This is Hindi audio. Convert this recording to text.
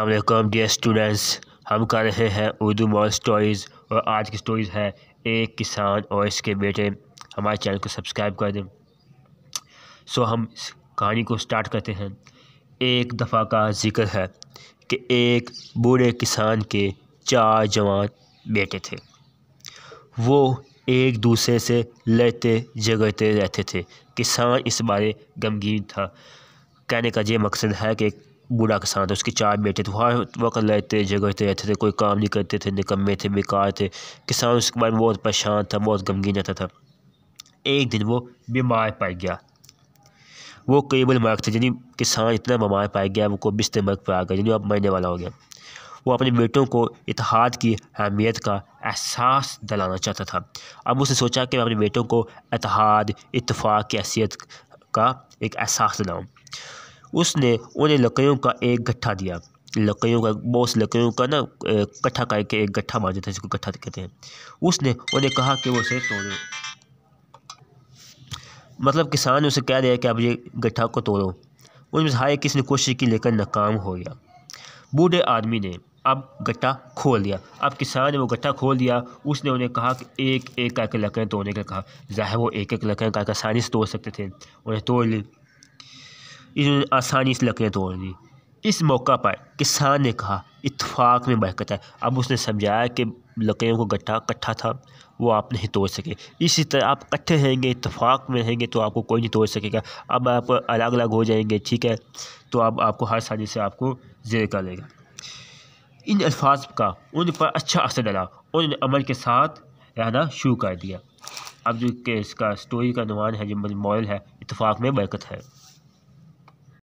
अल्लाम डियर स्टूडेंट्स हम कर रहे हैं उर्दू मॉल स्टोरीज़ और आज की स्टोरीज़ है एक किसान और इसके बेटे हमारे चैनल को सब्सक्राइब कर दें सो हम इस कहानी को स्टार्ट करते हैं एक दफ़ा का जिक्र है कि एक बूढ़े किसान के चार जवान बेटे थे वो एक दूसरे से लड़ते झगड़ते रहते थे किसान इस बारे गमगीन था कहने का ये मकसद है कि बूढ़ा किसान था उसके चार बेटे थे हर वक्त लड़ते झगड़ते रहते थे कोई काम नहीं करते थे निकम्मे थे बेकार थे किसान उसके बारे में बहुत परेशान था बहुत गमगीन रहता था एक दिन वो बीमार पड़ गया वो केबल मर्ग थे यानी किसान इतना बीमार पाया गया वो को बिस्तर मर्ग पर आ गया यानी अब मरने वाला हो गया वो अपने बेटों को इतिहाद की अहमियत का एहसास दिलाना चाहता था अब उसने सोचा कि मैं अपने बेटों को इतिहाद इतफाक़ की हैसियत का एक एहसास दिलाऊँ उसने उन्हें लकड़ियों का एक गट्ठा दिया लकड़ियों का बॉस लकड़ियों का ना कट्ठा करके एक गट्ठा मार देता है जिसको गट्ठा कहते हैं उसने उन्हें कहा कि वो उसे तोड़ो मतलब किसान उसे कह दिया कि आप ये गट्ठा को तोड़ो उनमें से किसी ने कोशिश की लेकर नाकाम हो गया बूढ़े आदमी ने अब गट्टा खोल दिया अब किसान ने वो गट्ठा खोल दिया उसने उन्हें कहा कि एक एक करके लकड़ें तोड़ने का कहा जाहिर वो एक एक लकड़ें करके आसानी से तोड़ सकते थे उन्हें तोड़ ली इन्होंने आसानी से लकड़ें तोड़ दी इस मौका पर किसान ने कहा इतफाक़ में बरकत है अब उसने समझाया कि लकड़ियों को गट्ठा कट्ठा था वो आप नहीं तोड़ सके इसी तरह आप इकट्ठे रहेंगे इतफाक़ में रहेंगे तो आपको कोई नहीं तोड़ सकेगा अब आप अलग अलग हो जाएंगे ठीक है तो अब आपको हर सानी से आपको जेर कर लेगा इन अल्फाज का उन पर अच्छा असर डाला और अमल के साथ रहना शुरू कर दिया अब जो इसका स्टोरी का नुमान है जो मॉडल है इतफाक़ में बरकत है